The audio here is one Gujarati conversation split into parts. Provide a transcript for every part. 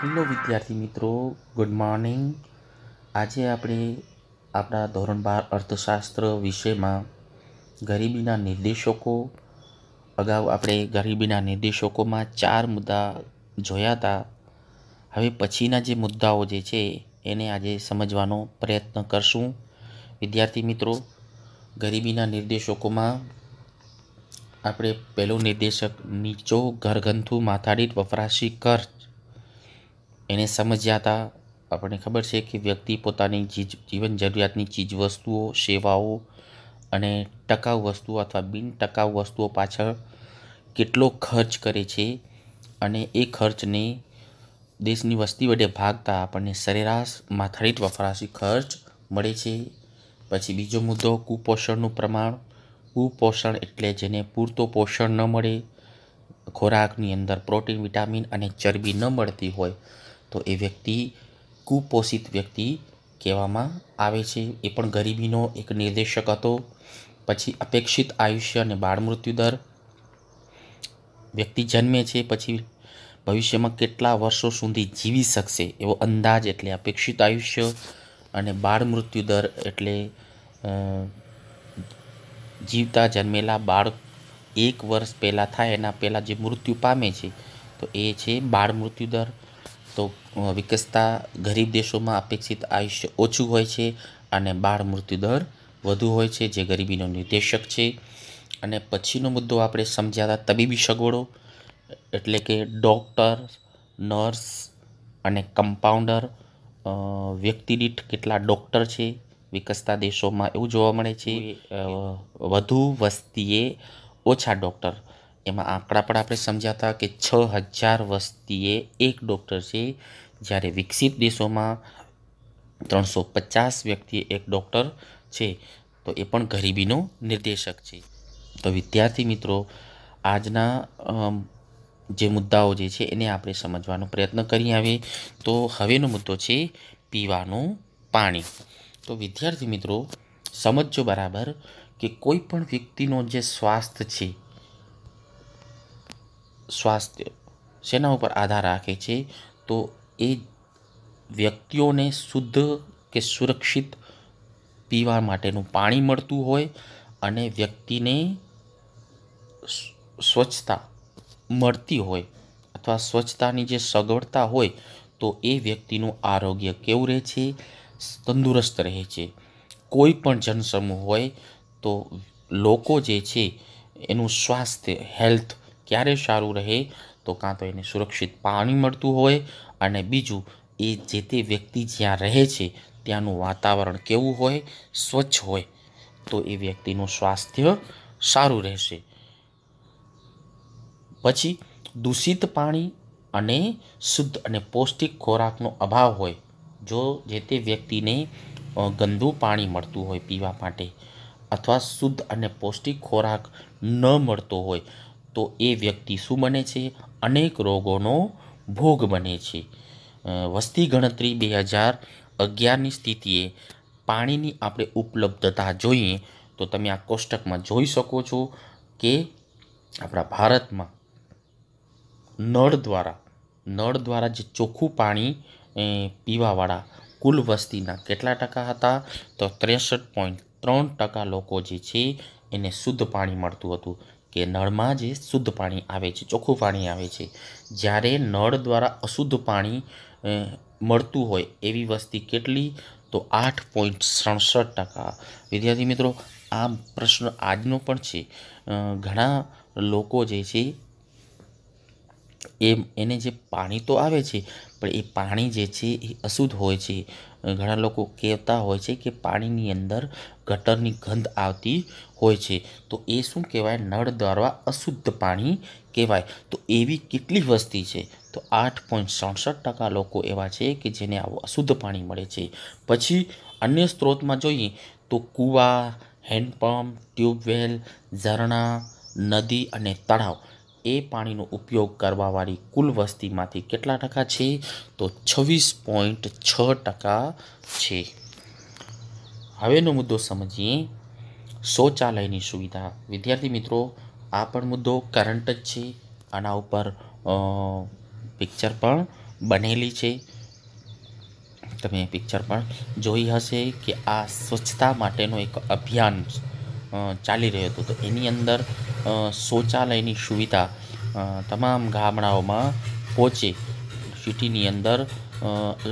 હેલો વિદ્યાર્થી મિત્રો ગુડ મોર્નિંગ આજે આપણે આપણા ધોરણ બાર અર્થશાસ્ત્ર વિષયમાં ગરીબીના નિર્દેશકો અગાઉ આપણે ગરીબીના નિર્દેશકોમાં ચાર મુદ્દા જોયા હતા હવે પછીના જે મુદ્દાઓ જે છે એને આજે સમજવાનો પ્રયત્ન કરશું વિદ્યાર્થી મિત્રો ગરીબીના નિર્દેશકોમાં આપણે પહેલો નિર્દેશક નીચો ઘરગંથુ માથાદીઠ વપરાશી ખર્ચ એને સમજ્યા હતા આપણને ખબર છે કે વ્યક્તિ પોતાની જીજ જીવન જરૂરિયાતની ચીજવસ્તુઓ સેવાઓ અને ટકાઉ વસ્તુઓ અથવા બિન ટકાઉ વસ્તુઓ પાછળ કેટલો ખર્ચ કરે છે અને એ ખર્ચને દેશની વસ્તી વડે ભાગતા આપણને સરેરાશ માથાદીઠ વપરાશી ખર્ચ મળે છે પછી બીજો મુદ્દો કુપોષણનું પ્રમાણ કુપોષણ એટલે જેને પૂરતો પોષણ ન મળે ખોરાકની અંદર પ્રોટીન વિટામિન અને ચરબી ન મળતી હોય તો એ વ્યક્તિ કુપોષિત વ્યક્તિ કહેવામાં આવે છે એ પણ ગરીબીનો એક નિર્દેશક હતો પછી અપેક્ષિત આયુષ્ય અને બાળ મૃત્યુ દર વ્યક્તિ જન્મે છે પછી ભવિષ્યમાં કેટલા વર્ષો સુધી જીવી શકશે એવો અંદાજ એટલે અપેક્ષિત આયુષ્ય અને બાળ મૃત્યુ દર એટલે જીવતા જન્મેલા બાળ એક વર્ષ પહેલાં થાય એના પહેલાં જે મૃત્યુ પામે છે તો એ છે બાળ મૃત્યુ દર તો વિકસતા ગરીબ દેશોમાં અપેક્ષિત આયુષ્ય ઓછું હોય છે અને બાળ મૃત્યુદર વધુ હોય છે જે ગરીબીનો નિર્દેશક છે અને પછીનો મુદ્દો આપણે સમજ્યા હતા તબીબી સગવડો એટલે કે ડૉક્ટર નર્સ અને કમ્પાઉન્ડર વ્યક્તિ દીઠ કેટલા ડૉક્ટર છે વિકસતા દેશોમાં એવું જોવા મળે છે વધુ વસ્તીએ ઓછા ડૉક્ટર એમાં આંકડા પણ આપણે સમજાતા કે છ હજાર વસ્તીએ એક ડૉક્ટર છે જ્યારે વિકસિત દેશોમાં ત્રણસો પચાસ વ્યક્તિએ એક ડૉક્ટર છે તો એ પણ ગરીબીનો નિર્દેશક છે તો વિદ્યાર્થી મિત્રો આજના જે મુદ્દાઓ જે છે એને આપણે સમજવાનો પ્રયત્ન કરી આવીએ તો હવેનો મુદ્દો છે પીવાનું પાણી તો વિદ્યાર્થી મિત્રો સમજો બરાબર કે કોઈ પણ વ્યક્તિનો જે સ્વાસ્થ્ય છે સ્વાસ્થ્ય શેના ઉપર આધાર રાખે છે તો એ વ્યક્તિઓને શુદ્ધ કે સુરક્ષિત પીવા માટેનું પાણી મળતું હોય અને વ્યક્તિને સ્વચ્છતા મળતી હોય અથવા સ્વચ્છતાની જે સગવડતા હોય તો એ વ્યક્તિનું આરોગ્ય કેવું રહે છે તંદુરસ્ત રહે છે કોઈ પણ જનસમૂહ હોય તો લોકો જે છે એનું સ્વાસ્થ્ય હેલ્થ ક્યારે સારું રહે તો કાં તો એને સુરક્ષિત પાણી મળતું હોય અને બીજું એ જે તે વ્યક્તિ જ્યાં રહે છે ત્યાંનું વાતાવરણ કેવું હોય સ્વચ્છ હોય તો એ વ્યક્તિનું સ્વાસ્થ્ય સારું રહેશે પછી દૂષિત પાણી અને શુદ્ધ અને પૌષ્ટિક ખોરાકનો અભાવ હોય જો જે તે વ્યક્તિને ગંદુ પાણી મળતું હોય પીવા માટે અથવા શુદ્ધ અને પૌષ્ટિક ખોરાક ન મળતો હોય તો એ વ્યક્તિ શું બને છે અનેક રોગોનો ભોગ બને છે વસ્તી ગણતરી બે હજાર અગિયારની સ્થિતિએ પાણીની આપણે ઉપલબ્ધતા જોઈએ તો તમે આ કોષ્ટકમાં જોઈ શકો છો કે આપણા ભારતમાં નળ દ્વારા નળ દ્વારા જે ચોખ્ખું પાણી પીવાવાળા કુલ વસ્તીના કેટલા ટકા હતા તો ત્રેસઠ પોઈન્ટ ત્રણ ટકા લોકો જે છે એને શુદ્ધ પાણી મળતું હતું કે નળમાં જે શુદ્ધ પાણી આવે છે ચોખ્ખું પાણી આવે છે જ્યારે નળ દ્વારા અશુદ્ધ પાણી મળતું હોય એવી વસ્તી કેટલી તો આઠ પોઈન્ટ સડસઠ ટકા વિદ્યાર્થી મિત્રો આ પ્રશ્ન આજનો પણ છે ઘણા લોકો જે છે એ એને જે પાણી તો આવે છે પણ એ પાણી જે છે એ અશુદ્ધ હોય છે ઘણા લોકો કહેતા હોય છે કે પાણીની અંદર ગટરની ગંધ આવતી હોય છે તો એ શું કહેવાય નળ દ્વારા અશુદ્ધ પાણી કહેવાય તો એવી કેટલી વસ્તી છે તો આઠ પોઈન્ટ સડસઠ ટકા લોકો એવા છે કે જેને આવું અશુદ્ધ પાણી મળે છે પછી અન્ય સ્ત્રોતમાં જોઈએ તો કૂવા હેન્ડપંપ ટ્યુબવેલ ઝરણા નદી અને તળાવ એ પાણીનો ઉપયોગ કરવાવાળી કુલ વસ્તીમાંથી કેટલા ટકા છે તો છવ્વીસ પોઈન્ટ છ ટકા છે હવેનો મુદ્દો સમજીએ શૌચાલયની સુવિધા વિદ્યાર્થી મિત્રો આ પણ મુદ્દો કરંટ જ છે આના ઉપર પિક્ચર પણ બનેલી છે તમે પિક્ચર પણ જોઈ હશે કે આ સ્વચ્છતા માટેનો એક અભિયાન ચાલી રહ્યો હતો તો એની અંદર શૌચાલયની સુવિધા તમામ ગામડાઓમાં પહોંચે સિટીની અંદર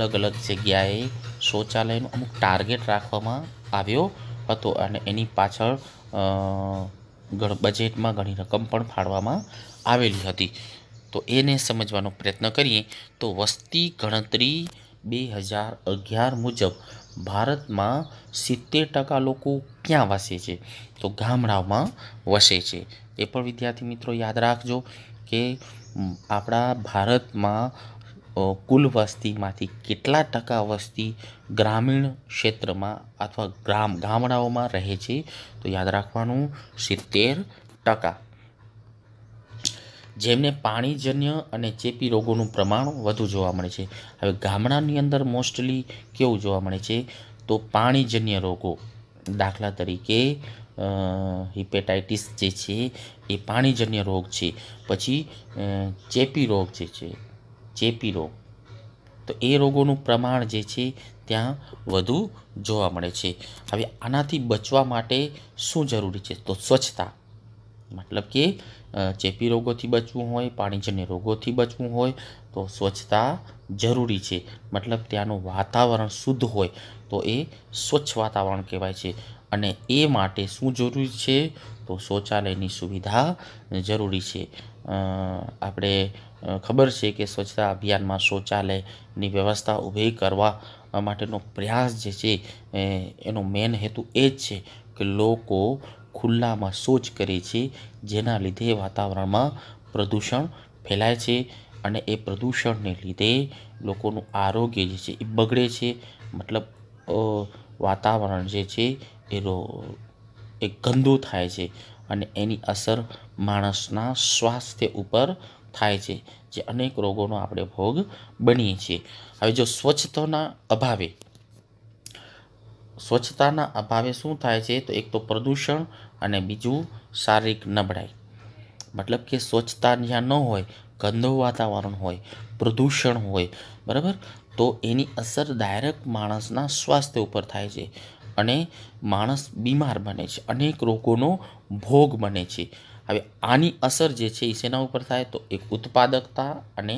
અલગ અલગ જગ્યાએ શૌચાલયનો અમુક ટાર્ગેટ રાખવામાં આવ્યો હતો અને એની પાછળ બજેટમાં ઘણી રકમ પણ ફાળવામાં આવેલી હતી તો એને સમજવાનો પ્રયત્ન કરીએ તો વસ્તી ગણતરી બે હજાર અગિયાર મુજબ ભારતમાં સિત્તેર ટકા લોકો ક્યાં વસે છે તો ગામડાઓમાં વસે છે એ પણ વિદ્યાર્થી મિત્રો યાદ રાખજો કે આપણા ભારતમાં કુલ વસ્તીમાંથી કેટલા ટકા વસ્તી ગ્રામીણ ક્ષેત્રમાં અથવા ગ્રામ ગામડાઓમાં રહે છે તો યાદ રાખવાનું સિત્તેર ટકા જેમને પાણીજન્ય અને ચેપી રોગોનું પ્રમાણ વધુ જોવા મળે છે હવે ગામડાની અંદર મોસ્ટલી કેવું જોવા મળે છે તો પાણીજન્ય રોગો દાખલા તરીકે હિપેટાઇટિસ જે છે એ પાણીજન્ય રોગ છે પછી ચેપી રોગ જે છે ચેપી રોગ તો એ રોગોનું પ્રમાણ જે છે ત્યાં વધુ જોવા મળે છે હવે આનાથી બચવા માટે શું જરૂરી છે તો સ્વચ્છતા મતલબ કે ચેપી રોગોથી બચવું હોય પાણીજન્ય રોગોથી બચવું હોય તો સ્વચ્છતા જરૂરી છે મતલબ ત્યાંનું વાતાવરણ શુદ્ધ હોય તો એ સ્વચ્છ વાતાવરણ કહેવાય છે અને એ માટે શું જરૂરી છે તો શૌચાલયની સુવિધા જરૂરી છે આપણે ખબર છે કે સ્વચ્છતા અભિયાનમાં શૌચાલયની વ્યવસ્થા ઊભી કરવા માટેનો પ્રયાસ જે છે એનો મેન હેતુ એ જ છે કે લોકો ખુલ્લામાં શૌચ કરે છે જેના લીધે વાતાવરણમાં પ્રદૂષણ ફેલાય છે અને એ પ્રદૂષણને લીધે લોકોનું આરોગ્ય જે છે એ બગડે છે મતલબ વાતાવરણ જે છે એ એ ગંદુ થાય છે અને એની અસર માણસના સ્વાસ્થ્ય ઉપર થાય છે જે અનેક રોગોનો આપણે ભોગ બનીએ છીએ હવે જો સ્વચ્છતાના અભાવે સ્વચ્છતાના અભાવે શું થાય છે તો એક તો પ્રદૂષણ અને બીજું શારીરિક નબળાઈ મતલબ કે સ્વચ્છતા જ્યાં ન હોય ગંદુ વાતાવરણ હોય પ્રદૂષણ હોય બરાબર તો એની અસર ડાયરેક્ટ માણસના સ્વાસ્થ્ય ઉપર થાય છે અને માણસ બીમાર બને છે અનેક રોગોનો ભોગ બને છે હવે આની અસર જે છે એ શેના ઉપર થાય તો એક ઉત્પાદકતા અને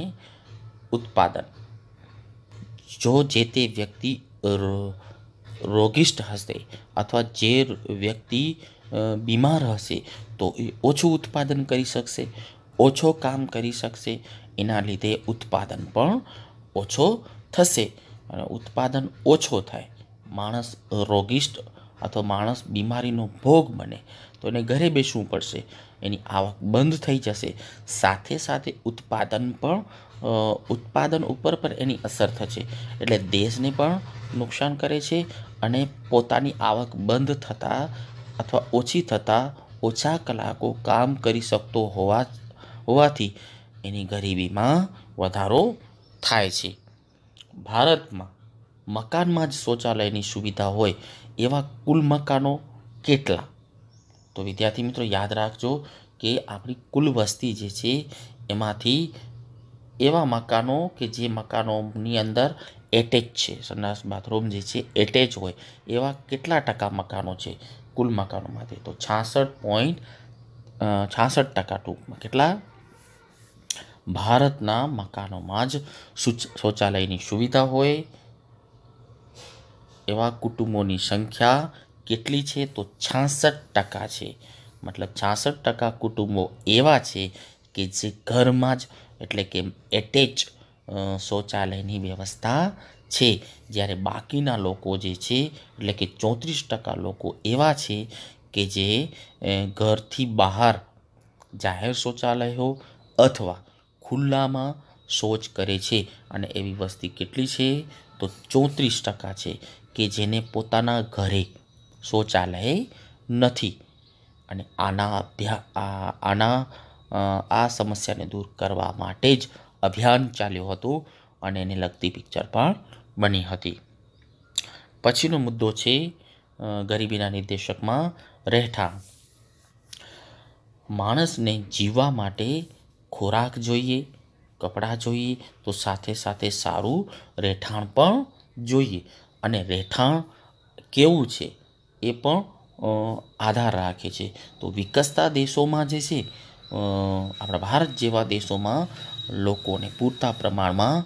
ઉત્પાદન જો જે તે વ્યક્તિ રોગિષ્ટ હશે અથવા જે વ્યક્તિ બીમાર હશે તો એ ઓછું ઉત્પાદન કરી શકશે ઓછો કામ કરી શકશે એના લીધે ઉત્પાદન પણ ઓછો થશે અને ઉત્પાદન ઓછો થાય માણસ રોગિષ્ટ અથવા માણસ બીમારીનો ભોગ બને તો એને ઘરે બેસવું પડશે એની આવક બંધ થઈ જશે સાથે સાથે ઉત્પાદન પણ ઉત્પાદન ઉપર પણ એની અસર થશે એટલે દેશને પણ નુકસાન કરે છે અને પોતાની આવક બંધ થતાં અથવા ઓછી થતાં ઓછા કલાકો કામ કરી શકતો હોવા હોવાથી એની ગરીબીમાં વધારો થાય છે ભારતમાં મકાનમાં જ શૌચાલયની સુવિધા હોય એવા કુલ મકાનો કેટલા તો વિદ્યાર્થી મિત્રો યાદ રાખજો કે આપણી કુલ વસ્તી જે છે એમાંથી એવા મકાનો કે જે મકાનોની અંદર એટેચ છે સંડાસ બાથરૂમ જે છે એટેચ હોય એવા કેટલા ટકા મકાનો છે કુલ મકાનોમાંથી તો છાસઠ પોઈન્ટ છાસઠ ટકા ટૂંકમાં કેટલા ભારતના મકાનોમાં જ શૌચાલયની સુવિધા હોય એવા કુટુંબોની સંખ્યા કેટલી છે તો છાસઠ ટકા છે મતલબ છાસઠ ટકા કુટુંબો એવા છે કે જે ઘરમાં જ એટલે કે એટેચ શૌચાલયની વ્યવસ્થા છે જ્યારે બાકીના લોકો જે છે એટલે કે ચોત્રીસ ટકા લોકો એવા છે કે જે ઘરથી બહાર જાહેર શૌચાલયો અથવા ખુલ્લામાં શૌચ કરે છે અને એવી વસ્તી કેટલી છે તો ચોત્રીસ ટકા છે કે જેને પોતાના ઘરે શૌચાલય નથી અને આના અભ્યા આના આ સમસ્યાને દૂર કરવા માટે જ અભિયાન ચાલ્યું હતું અને એને લગતી પિક્ચર પણ બની હતી પછીનો મુદ્દો છે ગરીબીના નિર્દેશકમાં રહેઠાણ માણસને જીવવા માટે ખોરાક જોઈએ કપડાં જોઈએ તો સાથે સાથે સારું રહેઠાણ પણ જોઈએ અને રહેઠાણ કેવું છે એ પણ આધાર રાખે છે તો વિકસતા દેશોમાં જે છે આપણા ભારત જેવા દેશોમાં લોકોને પૂરતા પ્રમાણમાં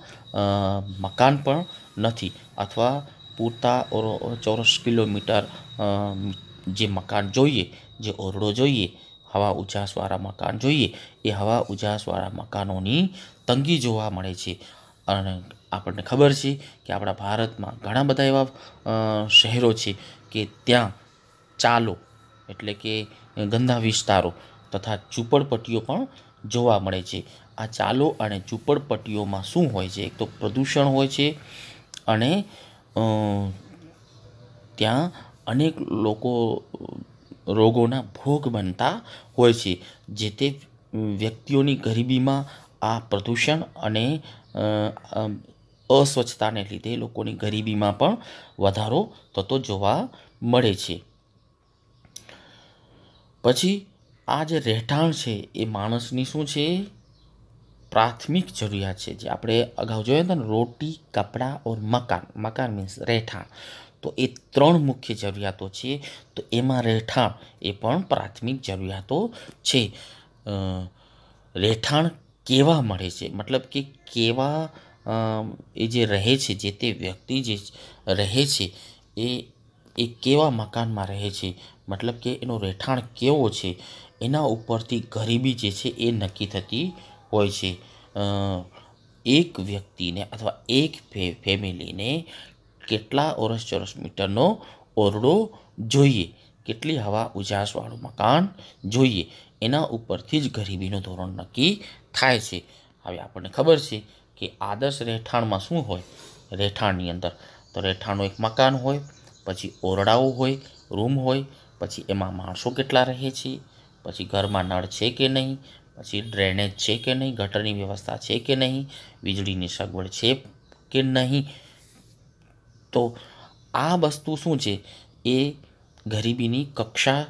મકાન પણ નથી અથવા પૂરતા ચોરસ કિલોમીટર જે મકાન જોઈએ જે ઓરડો જોઈએ હવા ઉજાસવાળા મકાન જોઈએ એ હવા ઉજાસવાળા મકાનોની તંગી જોવા મળે છે અને આપણને ખબર છે કે આપણા ભારતમાં ઘણા બધા એવા શહેરો છે કે ત્યાં ચાલો એટલે કે ગંદા વિસ્તારો તથા ઝૂંપડપટ્ટીઓ પણ જોવા મળે છે આ ચાલો અને ઝૂંપડપટ્ટીઓમાં શું હોય છે એક તો પ્રદૂષણ હોય છે અને ત્યાં અનેક લોકો રોગોના ભોગ બનતા હોય છે જે તે વ્યક્તિઓની ગરીબીમાં આ પ્રદૂષણ અને અસ્વચ્છતાને લીધે લોકોની ગરીબીમાં પણ વધારો થતો જોવા મળે છે પછી આ જે રહેઠાણ છે એ માણસની શું છે પ્રાથમિક જરૂરિયાત છે જે આપણે અગાઉ જોઈએ હતા ને રોટી કપડાં ઓર મકાન મકાન મીન્સ રહેઠાણ તો એ ત્રણ મુખ્ય જરૂરિયાતો છે તો એમાં રહેઠાણ એ પણ પ્રાથમિક જરૂરિયાતો છે રહેઠાણ કેવા મળે છે મતલબ કે કેવા એ જે રહે છે જે તે વ્યક્તિ જે રહે છે એ એ કેવા મકાનમાં રહે છે મતલબ કે એનો રહેઠાણ કેવો છે એના ઉપરથી ગરીબી જે છે એ નક્કી થતી હોય છે એક વ્યક્તિને અથવા એક ફે ફેમિલીને કેટલા ઓરસ ચોરસ મીટરનો ઓરડો જોઈએ કેટલી હવા ઉજાસવાળું મકાન જોઈએ એના ઉપરથી જ ગરીબીનું ધોરણ નક્કી થાય છે હવે આપણને ખબર છે કે આદર્શ રહેઠાણમાં શું હોય રહેઠાણની અંદર તો રહેઠાણનું એક મકાન હોય પછી ઓરડાઓ હોય રૂમ હોય પછી એમાં માણસો કેટલા રહે છે પછી ઘરમાં નળ છે કે નહીં પછી ડ્રેનેજ છે કે નહીં ગટરની વ્યવસ્થા છે કે નહીં વીજળીની સગવડ છે કે નહીં તો આ વસ્તુ શું છે એ ગરીબીની કક્ષા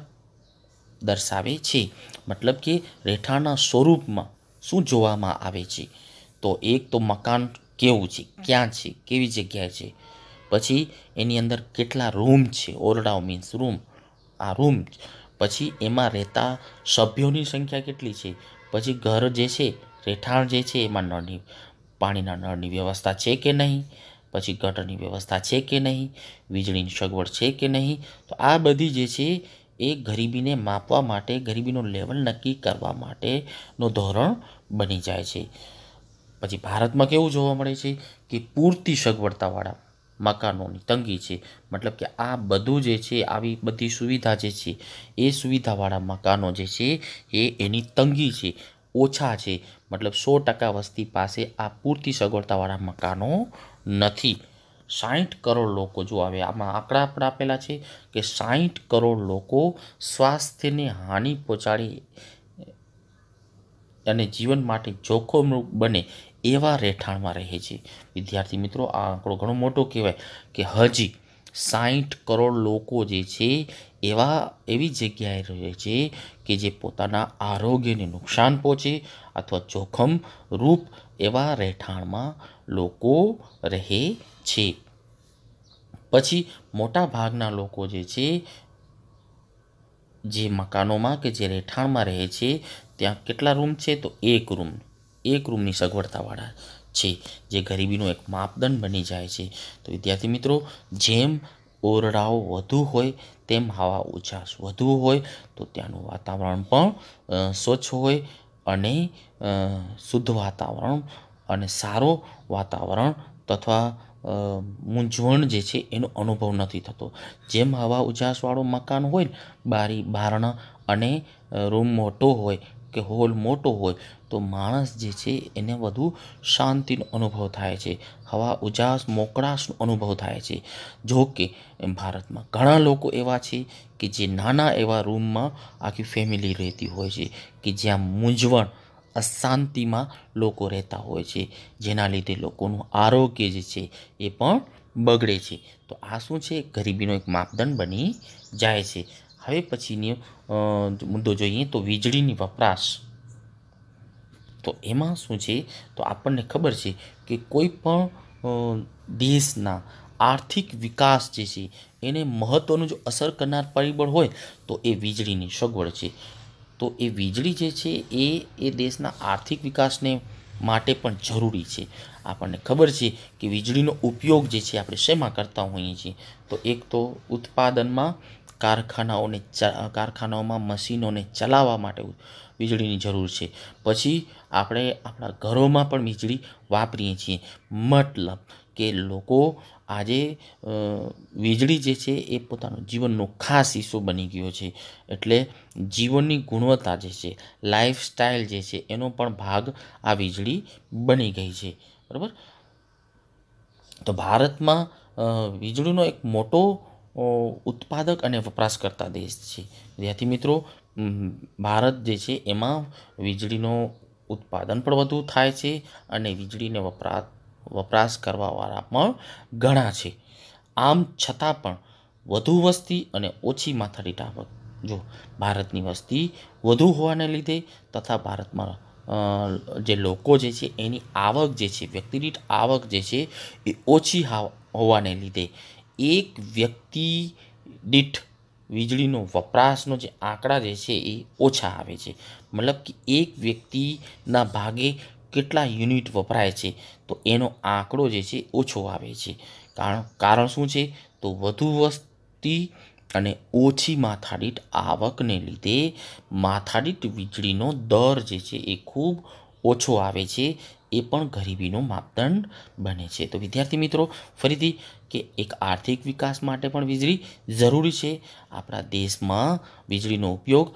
દર્શાવે છે મતલબ કે રહેઠાણના સ્વરૂપમાં શું જોવામાં આવે છે તો એક તો મકાન કેવું છે ક્યાં છે કેવી જગ્યાએ છે પછી એની અંદર કેટલા રૂમ છે ઓરડાઓ મીન્સ રૂમ આ રૂમ પછી એમાં રહેતા સભ્યોની સંખ્યા કેટલી છે પછી ઘર જે છે રહેઠાણ જે છે એમાં નળની પાણીના નળની વ્યવસ્થા છે કે નહીં પછી ગટરની વ્યવસ્થા છે કે નહીં વીજળીની સગવડ છે કે નહીં તો આ બધી જે છે એ ગરીબીને માપવા માટે ગરીબીનું લેવલ નક્કી કરવા માટેનો ધોરણ બની જાય છે પછી ભારતમાં કેવું જોવા મળે છે કે પૂરતી સગવડતાવાળા મકાનોની તંગી છે મતલબ કે આ બધું જે છે આવી બધી સુવિધા જે છે એ સુવિધાવાળા મકાનો જે છે એ એની તંગી છે ઓછા છે મતલબ સો ટકા વસ્તી પાસે આ પૂરતી સગવડતાવાળા મકાનો નથી સાહીઠ કરોડ લોકો જો આવે આમાં આંકડા આપણા આપેલા છે કે સાહીઠ કરોડ લોકો સ્વાસ્થ્યને હાનિ પહોંચાડી અને જીવન માટે જોખમરૂપ બને એવા રહેઠાણમાં રહે છે વિદ્યાર્થી મિત્રો આ આંકડો ઘણો મોટો કહેવાય કે હજી સાહીઠ કરોડ લોકો જે છે એવા એવી જગ્યાએ રહે છે કે જે પોતાના આરોગ્યને નુકસાન પહોંચે અથવા જોખમ રૂપ એવા રહેઠાણમાં લોકો રહે છે પછી મોટા ભાગના લોકો જે છે જે મકાનોમાં કે જે રહેઠાણમાં રહે છે ત્યાં કેટલા રૂમ છે તો એક રૂમ એક રૂમની સગવડતાવાળા છે જે ગરીબીનો એક માપદંડ બની જાય છે તો વિદ્યાર્થી મિત્રો જેમ ઓરડાઓ વધુ હોય તેમ હવા ઉજાસ વધુ હોય તો ત્યાંનું વાતાવરણ પણ સ્વચ્છ હોય અને શુદ્ધ વાતાવરણ અને સારો વાતાવરણ તથા મૂંઝવણ જે છે એનો અનુભવ નથી થતો જેમ હવા ઉજાસવાળો મકાન હોય બારી બારણા અને રૂમ મોટો હોય કે હોલ મોટો હોય તો માણસ જે છે એને વધુ શાંતિનો અનુભવ થાય છે હવા ઉજાસ મોકળાશનો અનુભવ થાય છે જો કે ભારતમાં ઘણા લોકો એવા છે કે જે નાના એવા રૂમમાં આખી ફેમિલી રહેતી હોય છે કે જ્યાં મૂંઝવણ અશાંતિમાં લોકો રહેતા હોય છે જેના લીધે લોકોનું આરોગ્ય જે છે એ પણ બગડે છે તો આ શું છે ગરીબીનો એક માપદંડ બની જાય છે હવે પછીની મુદ્દો જોઈએ તો વીજળીની વપરાશ તો એમાં શું છે તો આપણને ખબર છે કે કોઈ પણ દેશના આર્થિક વિકાસ જે છે એને મહત્ત્વનું જો અસર કરનાર પરિબળ હોય તો એ વીજળીની સગવડ છે તો એ વીજળી જે છે એ એ દેશના આર્થિક વિકાસને માટે પણ જરૂરી છે આપણને ખબર છે કે વીજળીનો ઉપયોગ જે છે આપણે શેમાં કરતા હોઈએ છીએ તો એક તો ઉત્પાદનમાં કારખાનાઓને કારખાનાઓમાં મશીનોને ચલાવવા માટે વીજળીની જરૂર છે પછી આપણે આપણા ઘરોમાં પણ વીજળી વાપરીએ છીએ મતલબ કે લોકો આજે વીજળી જે છે એ પોતાનું જીવનનો ખાસ હિસ્સો બની ગયો છે એટલે જીવનની ગુણવત્તા જે છે લાઈફસ્ટાઈલ જે છે એનો પણ ભાગ આ વીજળી બની ગઈ છે બરાબર તો ભારતમાં વીજળીનો એક મોટો ઉત્પાદક અને વપરાશકર્તા દેશ છે વિદ્યાર્થી મિત્રો ભારત જે છે એમાં વીજળીનો ઉત્પાદન પણ વધુ થાય છે અને વીજળીને વપરા વપરાશ કરવાવાળા પણ ઘણા છે આમ છતાં પણ વધુ વસ્તી અને ઓછી માથાડી ટાવક જો ભારતની વસ્તી વધુ હોવાને લીધે તથા ભારતમાં જે લોકો જે છે એની આવક જે છે વ્યક્તિદીઠ આવક જે છે એ ઓછી હોવાને લીધે એક વ્યક્તિ દીઠ વીજળીનો વપરાશનો જે આંકડા જે છે એ ઓછા આવે છે મતલબ કે એક વ્યક્તિના ભાગે કેટલા યુનિટ વપરાય છે તો એનો આંકડો જે છે ઓછો આવે છે કારણ કારણ શું છે તો વધુ વસ્તી અને ઓછી માથાદીઠ આવકને લીધે માથાદીઠ વીજળીનો દર જે છે એ ખૂબ ઓછો આવે છે એ પણ ગરીબીનું માપદંડ બને છે તો વિદ્યાર્થી મિત્રો ફરીથી કે એક આર્થિક વિકાસ માટે પણ વીજળી જરૂરી છે આપણા દેશમાં વીજળીનો ઉપયોગ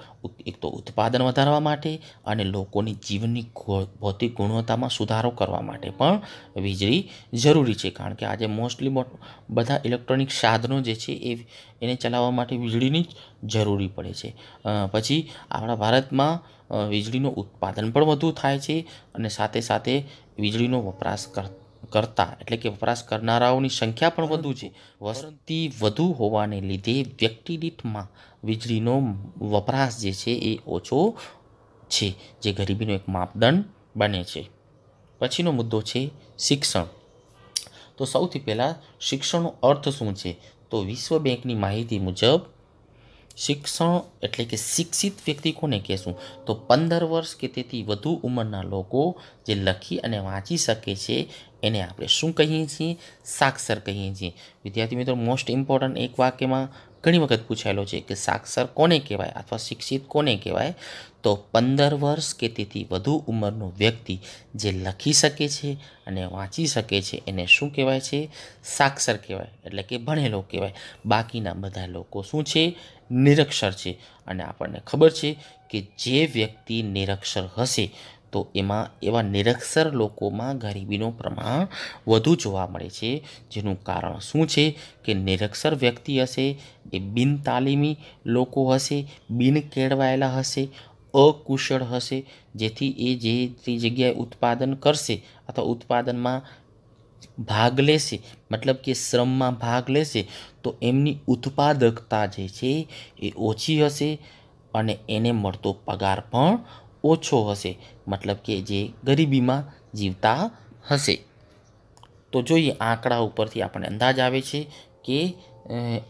એક તો ઉત્પાદન વધારવા માટે અને લોકોની જીવનની ભૌતિક ગુણવત્તામાં સુધારો કરવા માટે પણ વીજળી જરૂરી છે કારણ કે આજે મોસ્ટલી બધા ઇલેક્ટ્રોનિક સાધનો જે છે એ એને ચલાવવા માટે વીજળીની જ જરૂરી પડે છે પછી આપણા ભારતમાં વીજળીનું ઉત્પાદન પણ વધુ થાય છે અને સાથે સાથે વીજળીનો વપરાશ કરતા એટલે કે વપરાશ કરનારાઓની સંખ્યા પણ વધુ છે વસ્તી વધુ હોવાને લીધે વ્યક્તિ દીઠમાં વીજળીનો વપરાશ જે છે એ ઓછો છે જે ગરીબીનો એક માપદંડ બને છે પછીનો મુદ્દો છે શિક્ષણ તો સૌથી પહેલાં શિક્ષણનો અર્થ શું છે તો વિશ્વ બેંકની માહિતી મુજબ શિક્ષણ એટલે કે શિક્ષિત વ્યક્તિ કોને કહેશું તો પંદર વર્ષ કે તેથી વધુ ઉંમરના લોકો જે લખી અને વાંચી શકે છે એને આપણે શું કહીએ છીએ સાક્ષર કહીએ છીએ વિદ્યાર્થી મિત્રો મોસ્ટ ઇમ્પોર્ટન્ટ એક વાક્યમાં ઘણી વખત પૂછાયેલો છે કે સાક્ષર કોને કહેવાય અથવા શિક્ષિત કોને કહેવાય તો પંદર વર્ષ કે તેથી વધુ ઉંમરનો વ્યક્તિ જે લખી શકે છે અને વાંચી શકે છે એને શું કહેવાય છે સાક્ષર કહેવાય એટલે કે ભણેલો કહેવાય બાકીના બધા લોકો શું છે નિરક્ષર છે અને આપણને ખબર છે કે જે વ્યક્તિ નિરક્ષર હશે તો એમાં એવા નિરક્ષર લોકોમાં ગરીબીનું પ્રમાણ વધુ જોવા મળે છે જેનું કારણ શું છે કે નિરક્ષર વ્યક્તિ હશે એ બિન તાલીમી લોકો હશે બિન કેળવાયેલા હશે અકુશળ હશે જેથી એ જે તે જગ્યાએ ઉત્પાદન કરશે અથવા ઉત્પાદનમાં ભાગ લેશે મતલબ કે શ્રમમાં ભાગ લેશે તો એમની ઉત્પાદકતા જે છે એ ઓછી હશે અને એને મળતો પગાર પણ ઓછો હશે મતલબ કે જે ગરીબીમાં જીવતા હશે તો જોઈએ આંકડા ઉપરથી આપણને અંદાજ આવે છે કે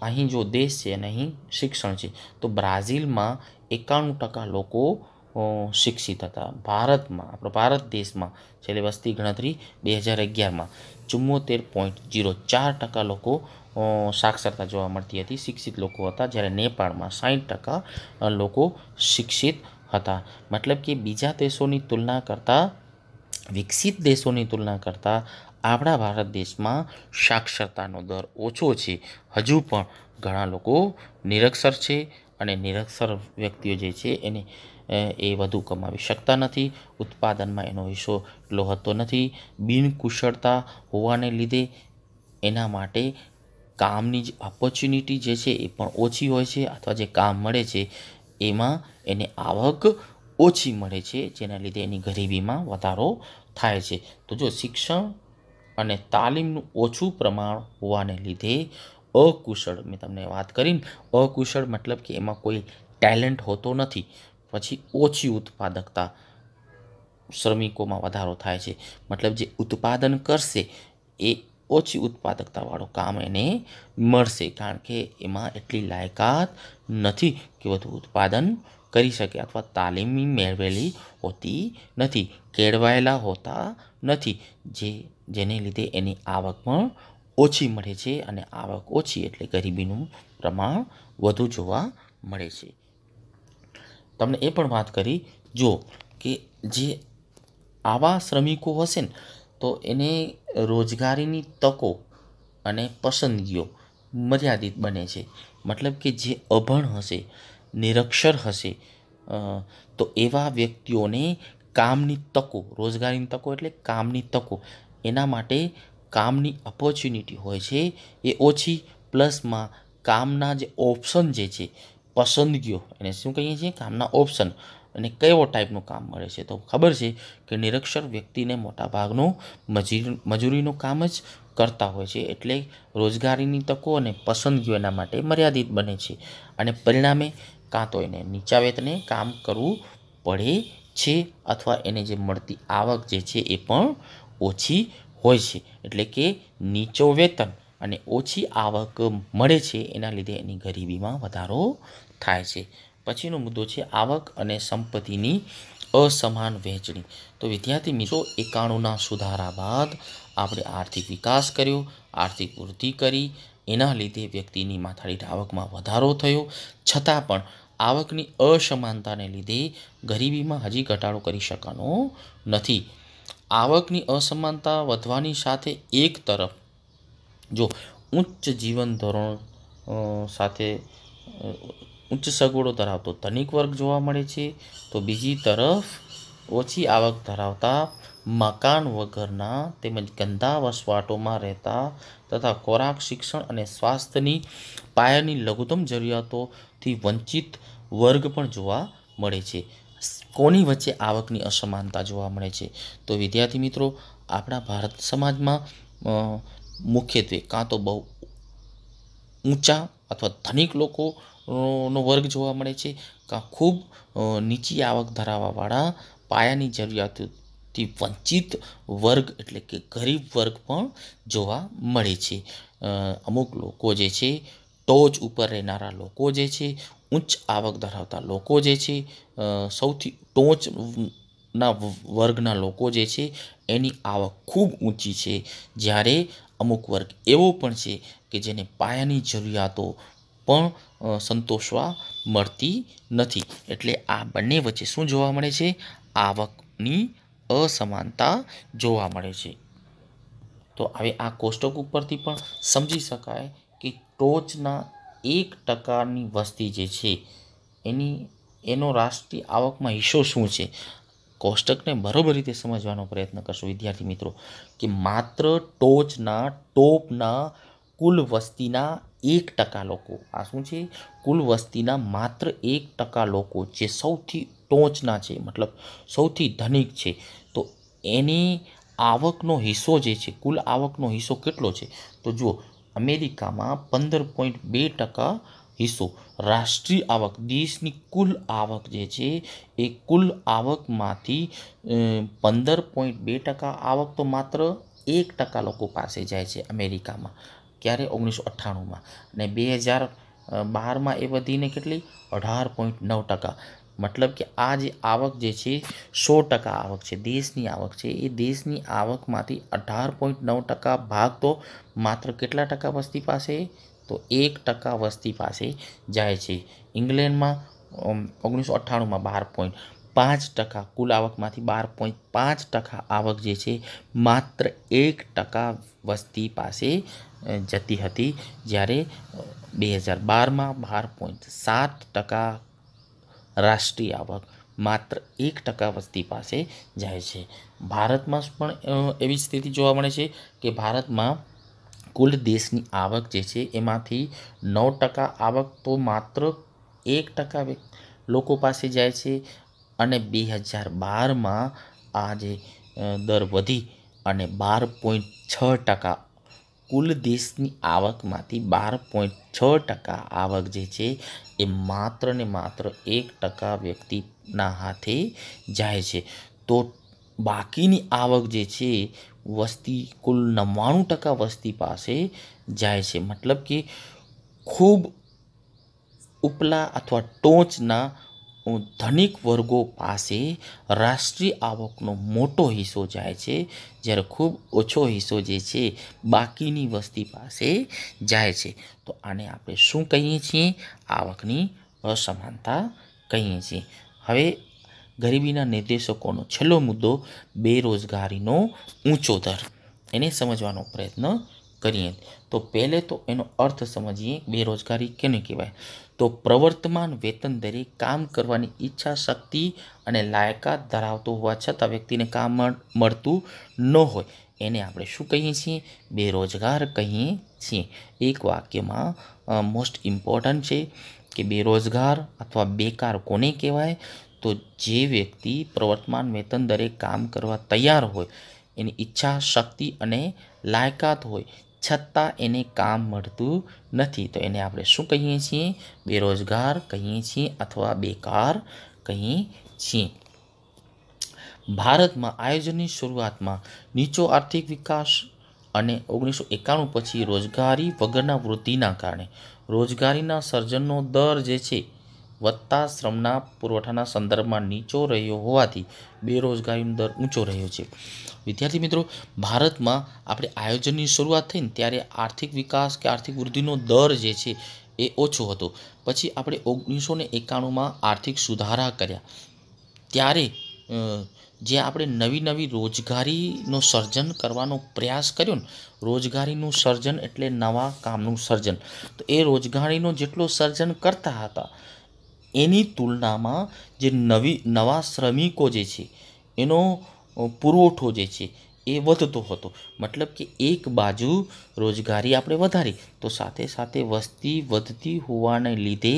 અહીં જો દેશ છે અને અહીં શિક્ષણ છે તો બ્રાઝિલમાં એકાણું ટકા લોકો શિક્ષિત હતા ભારતમાં આપણો ભારત દેશમાં છેલ્લે વસ્તી ગણતરી બે હજાર અગિયારમાં ચુમ્મોતેર પોઈન્ટ જીરો ચાર ટકા લોકો સાક્ષરતા જોવા મળતી હતી શિક્ષિત લોકો હતા જ્યારે નેપાળમાં સાઠ ટકા લોકો શિક્ષિત હતા મતલબ કે બીજા દેશોની તુલના કરતાં વિકસિત દેશોની તુલના કરતાં આપણા ભારત દેશમાં સાક્ષરતાનો દર ઓછો છે હજુ પણ ઘણા લોકો નિરક્ષર છે અને નિરક્ષર વ્યક્તિઓ જે છે એને એ વધુ કમાવી શકતા નથી ઉત્પાદનમાં એનો હિસ્સો એટલો હોતો નથી બિનકુશળતા હોવાને લીધે એના માટે કામની જ ઓપોર્ચ્યુનિટી જે છે એ પણ ઓછી હોય છે અથવા જે કામ મળે છે એમાં એને આવક ઓછી મળે છે જેના લીધે એની ગરીબીમાં વધારો થાય છે તો જો શિક્ષણ અને તાલીમનું ઓછું પ્રમાણ હોવાને લીધે અકુશળ મેં તમને વાત કરીને અકુશળ મતલબ કે એમાં કોઈ ટેલેન્ટ હોતો નથી પછી ઓછી ઉત્પાદકતા શ્રમિકોમાં વધારો થાય છે મતલબ જે ઉત્પાદન કરશે એ ઓછી ઉત્પાદકતાવાળું કામ એને મળશે કારણ કે એમાં એટલી લાયકાત નથી કે વધુ ઉત્પાદન કરી શકે અથવા તાલીમી મેળવેલી હોતી નથી કેળવાયેલા હોતા નથી જે જેને લીધે એની આવક પણ ઓછી મળે છે અને આવક ઓછી એટલે ગરીબીનું પ્રમાણ વધુ જોવા મળે છે તમને એ પણ વાત કરી જો કે જે આવા શ્રમિકો હશે ને તો એને રોજગારીની તકો અને પસંદગીઓ મર્યાદિત બને છે મતલબ કે જે અભણ હશે નિરક્ષર હશે તો એવા વ્યક્તિઓને કામની તકો રોજગારીની તકો એટલે કામની તકો એના માટે કામની ઓપોર્ચ્યુનિટી હોય છે એ ઓછી પ્લસમાં કામના જે ઓપ્શન જે છે પસંદગીઓ એને શું કહીએ છીએ કામના ઓપ્શન અને કેવો ટાઈપનું કામ મળે છે તો ખબર છે કે નિરક્ષર વ્યક્તિને મોટાભાગનું મજૂર મજૂરીનું કામ જ કરતા હોય છે એટલે રોજગારીની તકો અને પસંદગીઓ એના માટે મર્યાદિત બને છે અને પરિણામે કાં તો એને નીચા વેતને કામ કરવું પડે છે અથવા એને જે મળતી આવક જે છે એ પણ ઓછી હોય છે એટલે કે નીચો વેતન અને ઓછી આવક મળે છે એના લીધે એની ગરીબીમાં વધારો થાય છે પછીનો મુદ્દો છે આવક અને સંપત્તિની અસમાન વહેંચણી તો વિદ્યાર્થી મિત્રો એકાણુંના સુધારા બાદ આપણે આર્થિક વિકાસ કર્યો આર્થિક વૃદ્ધિ કરી એના લીધે વ્યક્તિની માથાદીઠ આવકમાં વધારો થયો છતાં પણ આવકની અસમાનતાને લીધે ગરીબીમાં હજી ઘટાડો કરી શકવાનો નથી આવકની અસમાનતા વધવાની સાથે એક તરફ જો ઉચ્ચ જીવન ધોરણ સાથે ઉચ્ચ સગવડો ધરાવતો ધનિક વર્ગ જોવા મળે છે તો બીજી તરફ ઓછી આવક ધરાવતા મકાન વગરના તેમજ ગંદા વસવાટોમાં રહેતા તથા ખોરાક શિક્ષણ અને સ્વાસ્થ્યની પાયાની લઘુત્તમ જરૂરિયાતોથી વંચિત વર્ગ પણ જોવા મળે છે કોની વચ્ચે આવકની અસમાનતા જોવા મળે છે તો વિદ્યાર્થી મિત્રો આપણા ભારત સમાજમાં મુખ્યત્વે કાં તો બહુ ઊંચા અથવા ધનિક લોકો નો વર્ગ જોવા મળે છે કાં ખૂબ નીચી આવક ધરાવવાવાળા પાયાની જરૂરિયાતોથી વંચિત વર્ગ એટલે કે ગરીબ વર્ગ પણ જોવા મળે છે અમુક લોકો જે છે ટોચ ઉપર રહેનારા લોકો જે છે ઉચ્ચ આવક ધરાવતા લોકો જે છે સૌથી ટોચના વર્ગના લોકો જે છે એની આવક ખૂબ ઊંચી છે જ્યારે અમુક વર્ગ એવો પણ છે કે જેને પાયાની જરૂરિયાતો પણ સંતોષવા મળતી નથી એટલે આ બંને વચ્ચે શું જોવા મળે છે આવકની અસમાનતા જોવા મળે છે તો હવે આ કોષ્ટક ઉપરથી પણ સમજી શકાય કે ટોચના એક ટકાની વસ્તી જે છે એની એનો રાષ્ટ્રીય આવકમાં હિસ્સો શું છે કોષ્ટકને બરાબર રીતે સમજવાનો પ્રયત્ન કરશો વિદ્યાર્થી મિત્રો કે માત્ર ટોચના ટોપના કુલ વસ્તીના એક ટકા લોકો આ શું છે કુલ વસ્તીના માત્ર એક ટકા લોકો જે સૌથી ટોચના છે મતલબ સૌથી ધનિક છે તો એની આવકનો હિસ્સો જે છે કુલ આવકનો હિસ્સો કેટલો છે તો જુઓ અમેરિકામાં પંદર પોઈન્ટ બે ટકા હિસ્સો રાષ્ટ્રીય આવક દેશની કુલ આવક જે છે એ કુલ આવકમાંથી પંદર પોઈન્ટ બે ટકા આવક તો માત્ર એક ટકા લોકો પાસે જાય છે અમેરિકામાં ક્યારે ઓગણીસો અઠ્ઠાણુંમાં અને બે હજાર બારમાં એ વધીને કેટલી અઢાર પોઈન્ટ નવ ટકા મતલબ કે આ જે આવક જે છે સો ટકા આવક છે દેશની આવક છે એ દેશની આવકમાંથી અઢાર પોઈન્ટ નવ ટકા ભાગ તો માત્ર કેટલા ટકા વસ્તી પાસે તો એક ટકા વસ્તી પાસે જાય છે ઇંગ્લેન્ડમાં ઓગણીસો અઠ્ઠાણુંમાં બાર પોઈન્ટ પાંચ ટકા કુલ આવકમાંથી બાર પોઈન્ટ પાંચ ટકા આવક જે છે માત્ર એક ટકા વસ્તી પાસે જતી હતી જ્યારે બે હજાર બારમાં બાર પોઈન્ટ સાત ટકા રાષ્ટ્રીય આવક માત્ર એક ટકા વસ્તી પાસે જાય છે ભારતમાં પણ એવી સ્થિતિ જોવા મળે છે કે ભારતમાં કુલ દેશની આવક જે છે એમાંથી નવ ટકા આવક તો માત્ર એક ટકા લોકો પાસે જાય છે અને બે હજાર બારમાં આ જે દર વધી અને બાર પોઈન્ટ છ ટકા કુલ દેશની આવકમાંથી બાર પોઈન્ટ છ ટકા આવક જે છે એ માત્ર ને માત્ર એક ટકા વ્યક્તિના હાથે જાય છે તો બાકીની આવક જે છે વસ્તી કુલ નવ્વાણું ટકા વસ્તી પાસે જાય છે મતલબ કે ખૂબ ઉપલા અથવા ટોચના ધનિક વર્ગો પાસે રાષ્ટ્રીય આવકનો મોટો હિસ્સો જાય છે જ્યારે ખૂબ ઓછો હિસ્સો જે છે બાકીની વસ્તી પાસે જાય છે તો આને આપણે શું કહીએ છીએ આવકની અસમાનતા કહીએ છીએ હવે ગરીબીના નિર્દેશકોનો છેલ્લો મુદ્દો બેરોજગારીનો ઊંચો દર એને સમજવાનો પ્રયત્ન કરીએ તો પહેલે તો એનો અર્થ સમજીએ બેરોજગારી કેને કહેવાય તો પ્રવર્તમાન વેતન દરે કામ કરવાની ઈચ્છા શક્તિ અને લાયકાત ધરાવતો હોવા છતાં વ્યક્તિને કામ મળતું ન હોય એને આપણે શું કહીએ છીએ બેરોજગાર કહીએ છીએ એક વાક્યમાં મોસ્ટ ઇમ્પોર્ટન્ટ છે કે બેરોજગાર અથવા બેકાર કોને કહેવાય તો જે વ્યક્તિ પ્રવર્તમાન વેતન દરે કામ કરવા તૈયાર હોય એની ઈચ્છા શક્તિ અને લાયકાત હોય છતાં એને કામ મળતું નથી તો એને આપણે શું કહીએ છીએ બેરોજગાર કહીએ છીએ અથવા બેકાર કહીએ છીએ ભારતમાં આયોજનની શરૂઆતમાં નીચો આર્થિક વિકાસ અને ઓગણીસો એકાણું પછી રોજગારી વગરના વૃદ્ધિના કારણે રોજગારીના સર્જનનો દર જે છે વધતા શ્રમના પુરવઠાના સંદર્ભમાં નીચો રહ્યો હોવાથી બેરોજગારીનો દર ઊંચો રહ્યો છે વિદ્યાર્થી મિત્રો ભારતમાં આપણે આયોજનની શરૂઆત થઈને ત્યારે આર્થિક વિકાસ કે આર્થિક વૃદ્ધિનો દર જે છે એ ઓછો હતો પછી આપણે ઓગણીસો ને એકાણુંમાં આર્થિક સુધારા કર્યા ત્યારે જે આપણે નવી નવી રોજગારીનું સર્જન કરવાનો પ્રયાસ કર્યો ને રોજગારીનું સર્જન એટલે નવા કામનું સર્જન તો એ રોજગારીનો જેટલો સર્જન કરતા હતા એની તુલનામાં જે નવી નવા શ્રમિકો જે છે એનો પુરવઠો જે છે એ વધતો હતો મતલબ કે એક બાજુ રોજગારી આપણે વધારી તો સાથે સાથે વસ્તી વધતી હોવાને લીધે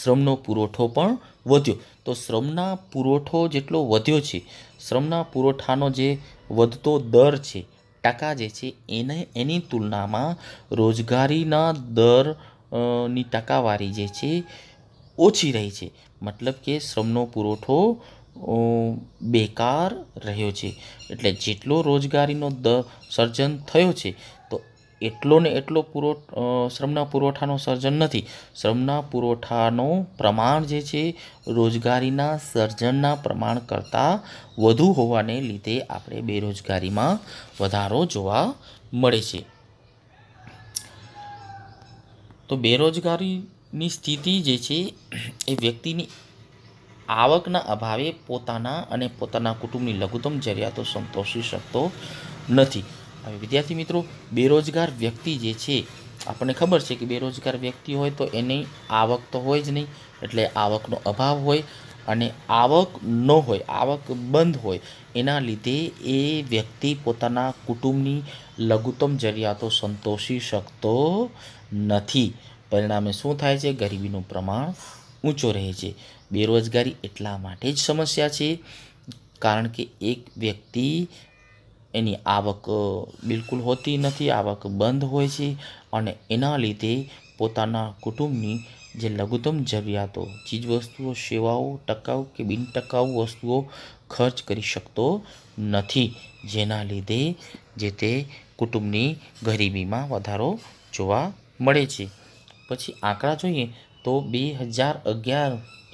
શ્રમનો પુરવઠો પણ વધ્યો તો શ્રમના પુરવઠો જેટલો વધ્યો છે શ્રમના પુરવઠાનો જે વધતો દર છે ટકા જે છે એને એની તુલનામાં રોજગારીના દર ની ટકાવારી જે છે ઓછી રહી છે મતલબ કે શ્રમનો પુરવઠો બેકાર રહ્યો છે એટલે જેટલો રોજગારીનો દ સર્જન થયો છે તો એટલો ને એટલો પુરો શ્રમના પુરવઠાનો સર્જન નથી શ્રમના પુરવઠાનો પ્રમાણ જે છે રોજગારીના સર્જનના પ્રમાણ કરતાં વધુ હોવાને લીધે આપણે બેરોજગારીમાં વધારો જોવા મળે છે તો બેરોજગારી ની સ્થિતિ જે છે એ વ્યક્તિની આવકના અભાવે પોતાના અને પોતાના કુટુંબની લઘુત્તમ જરૂરિયાતો સંતોષી શકતો નથી હવે વિદ્યાર્થી મિત્રો બેરોજગાર વ્યક્તિ જે છે આપણને ખબર છે કે બેરોજગાર વ્યક્તિ હોય તો એની આવક તો હોય જ નહીં એટલે આવકનો અભાવ હોય અને આવક ન હોય આવક બંધ હોય એના લીધે એ વ્યક્તિ પોતાના કુટુંબની લઘુત્તમ જરૂરિયાતો સંતોષી શકતો નથી પરિણામે શું થાય છે ગરીબીનું પ્રમાણ ઊંચો રહે છે બેરોજગારી એટલા માટે જ સમસ્યા છે કારણ કે એક વ્યક્તિ એની આવક બિલકુલ હોતી નથી આવક બંધ હોય છે અને એના લીધે પોતાના કુટુંબની જે લઘુત્તમ જરૂરિયાતો ચીજવસ્તુઓ સેવાઓ ટકાઉ કે બિન ટકાઉ વસ્તુઓ ખર્ચ કરી શકતો નથી જેના લીધે જે તે કુટુંબની ગરીબીમાં વધારો જોવા મળે છે પછી આંકડા જોઈએ તો બે હજાર અગિયાર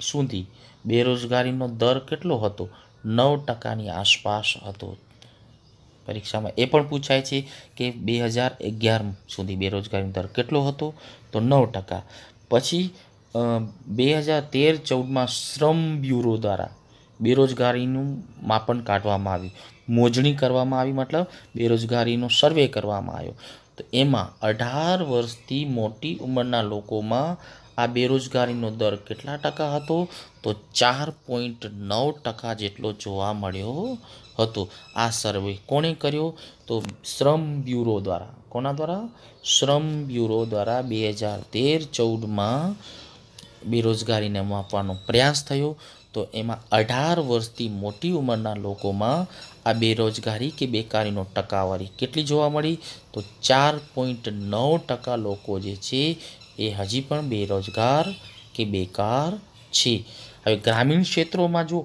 સુધી બેરોજગારીનો દર કેટલો હતો નવ ટકાની આસપાસ હતો પરીક્ષામાં એ પણ પૂછાય છે કે બે હજાર અગિયાર સુધી બેરોજગારીનો દર કેટલો હતો તો નવ ટકા પછી બે હજાર તેર ચૌદમાં શ્રમ બ્યુરો દ્વારા બેરોજગારીનું માપન કાઢવામાં આવ્યું મોજણી કરવામાં આવી મતલબ બેરોજગારીનો સર્વે કરવામાં આવ્યો તો એમાં અઢાર વર્ષથી મોટી ઉંમરના લોકોમાં આ બેરોજગારીનો દર કેટલા ટકા હતો તો ચાર પોઈન્ટ નવ ટકા જેટલો જોવા મળ્યો હતો આ સર્વે કોણે કર્યો તો શ્રમ બ્યુરો દ્વારા કોના દ્વારા શ્રમ બ્યુરો દ્વારા બે હજાર તેર ચૌદમાં બેરોજગારીને માપવાનો પ્રયાસ થયો તો એમાં અઢાર વર્ષથી મોટી ઉંમરના લોકોમાં આ બેરોજગારી કે બેકારીનો ટકાવારી કેટલી જોવા મળી તો ચાર પોઈન્ટ નવ ટકા લોકો જે છે એ હજી પણ બેરોજગાર કે બેકાર છે હવે ગ્રામીણ ક્ષેત્રોમાં જો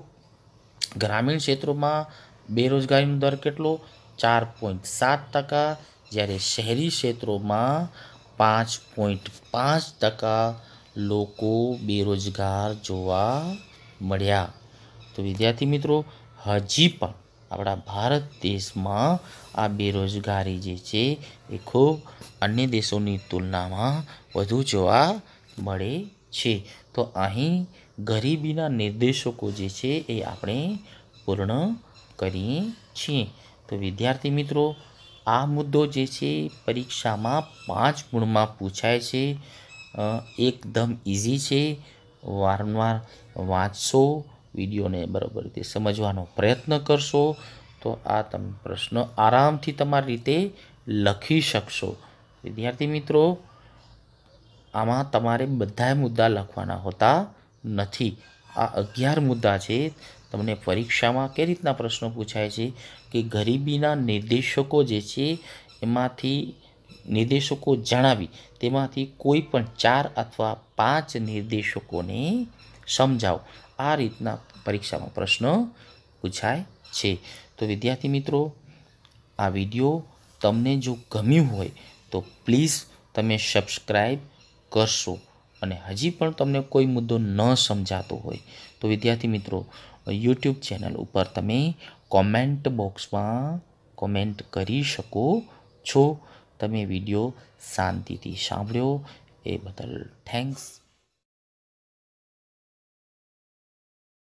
ગ્રામીણ ક્ષેત્રોમાં બેરોજગારીનો દર કેટલો ચાર પોઈન્ટ સાત ટકા જ્યારે શહેરી ક્ષેત્રોમાં પાંચ પોઈન્ટ પાંચ ટકા લોકો બેરોજગાર જોવા મળ્યા તો વિદ્યાર્થી મિત્રો હજી પણ આપણા ભારત દેશમાં આ બેરોજગારી જે છે એ ખૂબ અન્ય દેશોની તુલનામાં વધુ જોવા મળે છે તો અહીં ગરીબીના નિર્દેશકો જે છે એ આપણે પૂર્ણ કરીએ છીએ તો વિદ્યાર્થી મિત્રો આ મુદ્દો જે છે પરીક્ષામાં પાંચ ગુણમાં પૂછાય છે એકદમ ઇઝી છે વારંવાર વાંચશો વિડીયોને બરાબર રીતે સમજવાનો પ્રયત્ન કરશો તો આ તમે પ્રશ્ન આરામથી તમારી રીતે લખી શકશો વિદ્યાર્થી મિત્રો આમાં તમારે બધાય મુદ્દા લખવાના હોતા નથી આ અગિયાર મુદ્દા છે તમને પરીક્ષામાં કઈ રીતના પ્રશ્નો પૂછાય છે કે ગરીબીના નિર્દેશકો જે છે એમાંથી નિર્દેશકો જણાવી તેમાંથી કોઈ પણ ચાર અથવા પાંચ નિર્દેશકોને સમજાવો આ રીતના પરીક્ષામાં પ્રશ્ન પૂછાય છે તો વિદ્યાર્થી મિત્રો આ વિડીયો તમને જો ગમ્યું હોય તો પ્લીઝ તમે સબસ્ક્રાઈબ કરશો અને હજી પણ તમને કોઈ મુદ્દો ન સમજાતો હોય તો વિદ્યાર્થી મિત્રો યુટ્યુબ ચેનલ ઉપર તમે કોમેન્ટ બોક્સમાં કોમેન્ટ કરી શકો છો તમે વિડીયો શાંતિથી સાંભળ્યો એ બદલ થેન્ક્સ